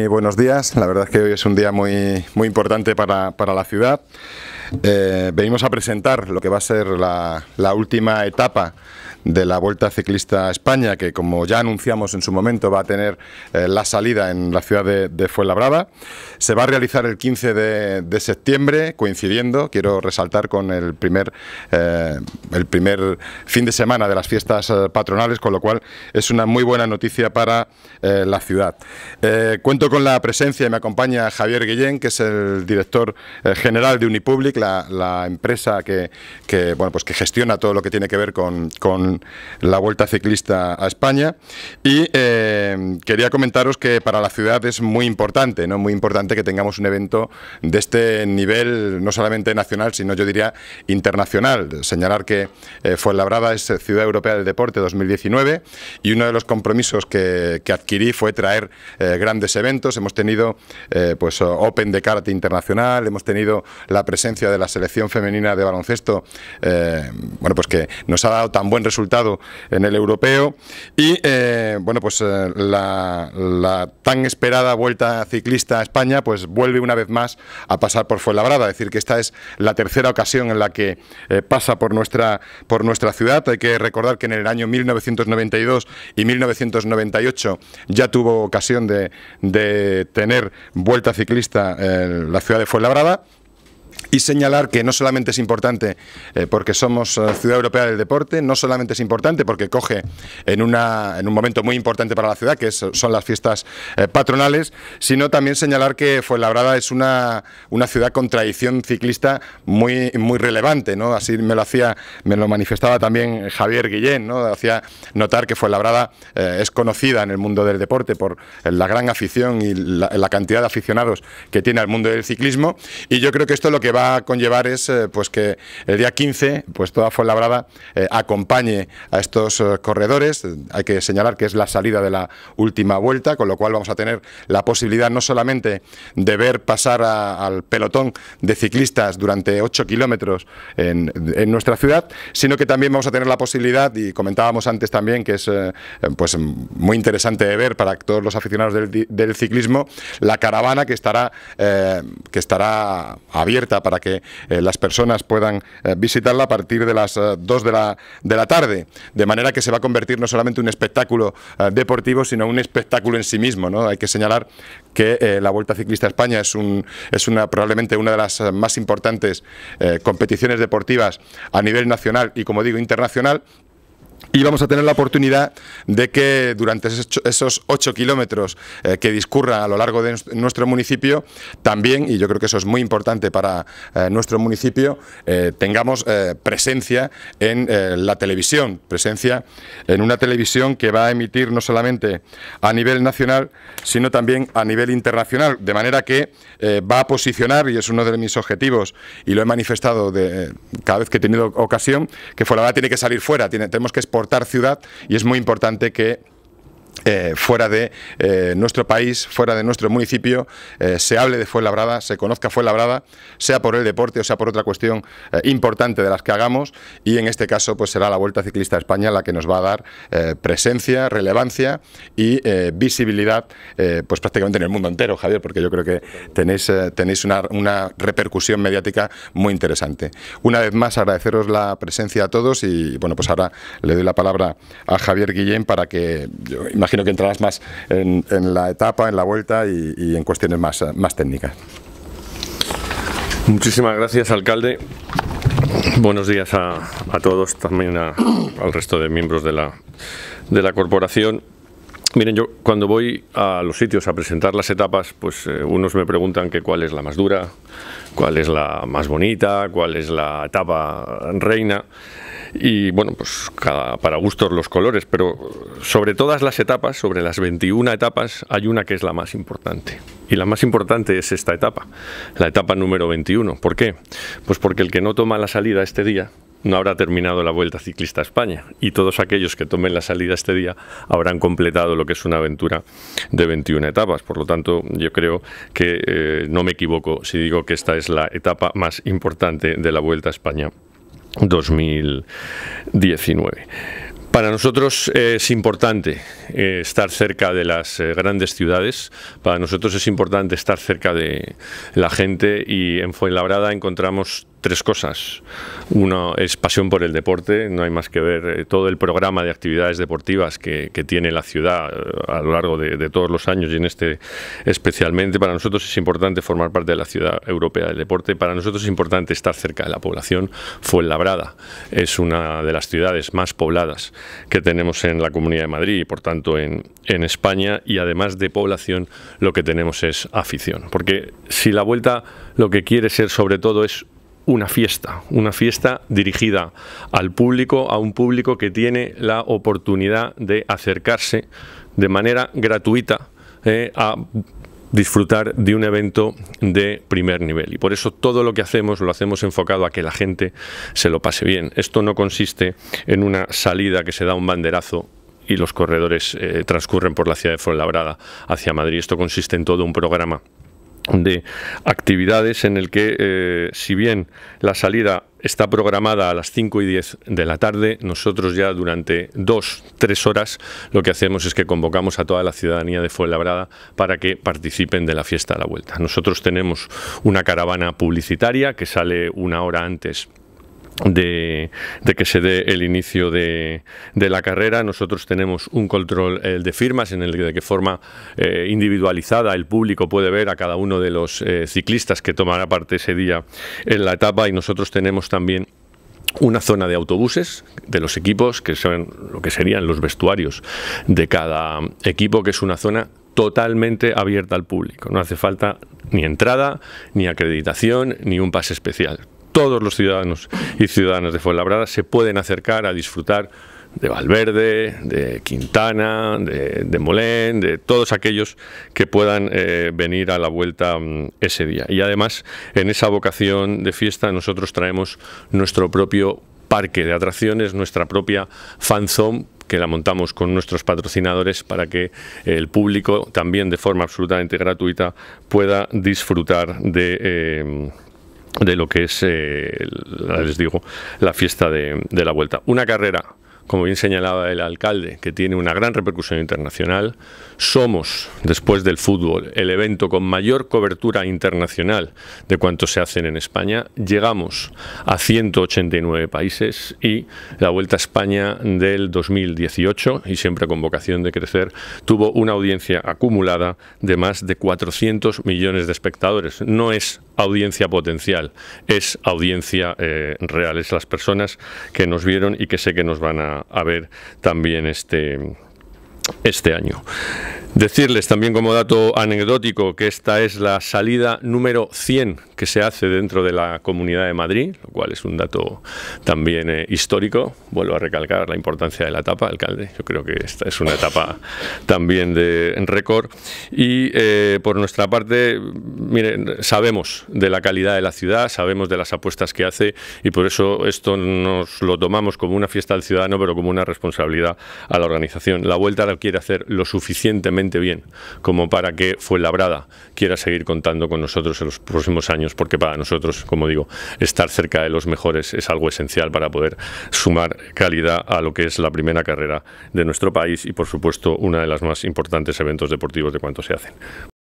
Eh, buenos días, la verdad es que hoy es un día muy, muy importante para, la ciudad. Eh, venimos a presentar lo que va a ser la, la última etapa de la Vuelta Ciclista a España, que como ya anunciamos en su momento va a tener eh, la salida en la ciudad de, de, Fuenlabrada. Se va a realizar el 15 de, septiembre, coincidiendo, quiero resaltar, con el primer, eh, el primer fin de semana de las fiestas eh, patronales, con lo cual es una muy buena noticia para la ciudad. cuento con la presencia y me acompaña Javier Guillén, que es el director general de Unipublic, la, empresa que, bueno, pues que gestiona todo lo que tiene que ver con la Vuelta Ciclista a España. Y eh, quería comentaros que para la ciudad es muy importante, ¿no? Muy importante que tengamos un evento de este nivel, no solamente nacional, sino yo diría internacional. Señalar que fue eh, Fuenlabrada es Ciudad Europea del Deporte 2019 y uno de los compromisos que, que adquirí fue traer eh, grandes eventos. Hemos tenido pues Open de Karate Internacional, hemos tenido la presencia de la selección femenina de baloncesto, bueno, pues que nos ha dado tan buen resultado en el europeo. Y eh, bueno, pues eh, la, tan esperada vuelta ciclista a España, pues vuelve una vez más a pasar por Fuenlabrada. Es decir, que esta es la tercera ocasión en la que eh, pasa por nuestra, por nuestra ciudad. Hay que recordar que en el año 1992 y 1998 ya tuvo ocasión de, de tener vuelta ciclista en la ciudad de Fuenlabrada. Y señalar que no solamente es importante eh, porque somos eh, ciudad europea del deporte, no solamente es importante porque coge en, una, en un momento muy importante para la ciudad, que son las fiestas eh, patronales, sino también señalar que Fuenlabrada es una, ciudad con tradición ciclista muy, muy relevante. ¿no? Así me lo, hacía, me lo manifestaba también Javier Guillén, ¿no? hacía notar que Fuenlabrada es conocida en el mundo del deporte por la gran afición y la, cantidad de aficionados que tiene al mundo del ciclismo. Y yo creo que esto lo que va a conllevar es eh, pues que el día 15, pues toda Fuenlabrada eh, acompañe a estos eh, corredores. Hay que señalar que es la salida de la última vuelta, con lo cual vamos a tener la posibilidad no solamente de ver pasar al pelotón de ciclistas durante 8 kilómetros en, nuestra ciudad, sino que también vamos a tener la posibilidad, y comentábamos antes también que es pues muy interesante de ver para todos los aficionados del, ciclismo, la caravana que estará, que estará abierta para que eh, las personas puedan eh, visitarla a partir de las 2 eh, de la, de la tarde. De manera que se va a convertir no solamente un espectáculo deportivo, sino un espectáculo en sí mismo. Hay que señalar que la Vuelta Ciclista España es, un, es una, probablemente una de las más importantes competiciones deportivas a nivel nacional y, como digo, internacional y vamos a tener la oportunidad de que durante esos 8 kilómetros eh, que discurra a lo largo de nuestro municipio, también, y yo creo que eso es muy importante para eh, nuestro municipio, eh, tengamos presencia en la televisión, presencia en una televisión que va a emitir no solamente a nivel nacional, sino también a nivel internacional, de manera que va a posicionar, y es uno de mis objetivos, y lo he manifestado de, cada vez que he tenido ocasión, que va tiene que salir fuera, tenemos que exportar ciudad y es muy importante que eh, fuera de eh, nuestro país, fuera de nuestro municipio, eh, se hable de Fuenlabrada, se conozca Fuenlabrada, sea por el deporte o sea por otra cuestión importante de las que hagamos y en este caso pues será la Vuelta Ciclista España la que nos va a dar presencia, relevancia y visibilidad pues prácticamente en el mundo entero, Javier, porque yo creo que tenéis, tenéis una, una, repercusión mediática muy interesante. Una vez más agradeceros la presencia a todos y bueno pues ahora le doy la palabra a Javier Guillén para que imagino que entrarás más en, la etapa, en la vuelta y, en cuestiones más, eh, más técnicas. Muchísimas gracias, alcalde. Buenos días a, todos, también al resto de miembros de la, de la corporación. Miren, yo cuando voy a los sitios a presentar las etapas, pues eh, unos me preguntan que cuál es la más dura, cuál es la más bonita, cuál es la etapa reina. Y bueno, pues para gustos los colores, pero sobre todas las etapas, sobre las 21 etapas, hay una que es la más importante. Y la más importante es esta etapa, la etapa número 21. ¿Por qué? Pues porque el que no toma la salida este día, no habrá terminado la Vuelta Ciclista a España y todos aquellos que tomen la salida este día habrán completado lo que es una aventura de 21 etapas. Por lo tanto, yo creo que eh, no me equivoco si digo que esta es la etapa más importante de la Vuelta a España 2019. Para nosotros es importante eh, estar cerca de las eh, grandes ciudades, para nosotros es importante estar cerca de la gente y en Fuenlabrada encontramos tres cosas. Uno es pasión por el deporte, no hay más que ver eh, todo el programa de actividades deportivas que, tiene la ciudad eh, a lo largo de, todos los años y en este especialmente. Para nosotros es importante formar parte de la ciudad europea del deporte, para nosotros es importante estar cerca de la población. fue Labrada es una de las ciudades más pobladas que tenemos en la Comunidad de Madrid y por tanto en, en España y además de población lo que tenemos es afición. Porque si la vuelta lo que quiere ser sobre todo es una fiesta, una fiesta dirigida al público, a un público que tiene la oportunidad de acercarse de manera gratuita eh, a disfrutar de un evento de primer nivel. Y por eso todo lo que hacemos lo hacemos enfocado a que la gente se lo pase bien. Esto no consiste en una salida que se da un banderazo y los corredores eh, transcurren por la ciudad de Fuenlabrada hacia Madrid. Esto consiste en todo un programa de actividades en el que, eh, si bien la salida está programada a las 5 y 10 de la tarde, nosotros ya durante dos, tres horas lo que hacemos es que convocamos a toda la ciudadanía de Fuenlabrada para que participen de la fiesta a la vuelta. Nosotros tenemos una caravana publicitaria que sale una hora antes de, que se dé el inicio de, la carrera. Nosotros tenemos un control de firmas en el que de que forma eh, individualizada el público puede ver a cada uno de los eh, ciclistas que tomará parte ese día en la etapa y nosotros tenemos también una zona de autobuses de los equipos que son lo que serían los vestuarios de cada equipo que es una zona totalmente abierta al público. No hace falta ni entrada, ni acreditación, ni un pase especial todos los ciudadanos y ciudadanas de Fuenlabrada se pueden acercar a disfrutar de Valverde, de Quintana, de, Molén, de todos aquellos que puedan eh, venir a la vuelta mm, ese día. Y además, en esa vocación de fiesta, nosotros traemos nuestro propio parque de atracciones, nuestra propia fanzón, que la montamos con nuestros patrocinadores para que el público también de forma absolutamente gratuita pueda disfrutar de... Eh, de lo que es, eh, les digo, la fiesta de, la vuelta. Una carrera como bien señalaba el alcalde, que tiene una gran repercusión internacional. Somos, después del fútbol, el evento con mayor cobertura internacional de cuanto se hacen en España. Llegamos a 189 países y la Vuelta a España del 2018, y siempre con vocación de crecer, tuvo una audiencia acumulada de más de 400 millones de espectadores. No es audiencia potencial, es audiencia eh, real, es las personas que nos vieron y que sé que nos van a, ver también este, este año. Decirles también como dato anecdótico que esta es la salida número 100 que se hace dentro de la Comunidad de Madrid, lo cual es un dato también eh, histórico. Vuelvo a recalcar la importancia de la etapa, alcalde. Yo creo que esta es una etapa también de récord. Y eh, por nuestra parte, miren, sabemos de la calidad de la ciudad, sabemos de las apuestas que hace y por eso esto nos lo tomamos como una fiesta al ciudadano, pero como una responsabilidad a la organización. La vuelta la quiere hacer lo suficientemente bien como para que Labrada quiera seguir contando con nosotros en los próximos años, porque para nosotros, como digo, estar cerca de los mejores es algo esencial para poder sumar calidad a lo que es la primera carrera de nuestro país y, por supuesto, una de las más importantes eventos deportivos de cuanto se hacen.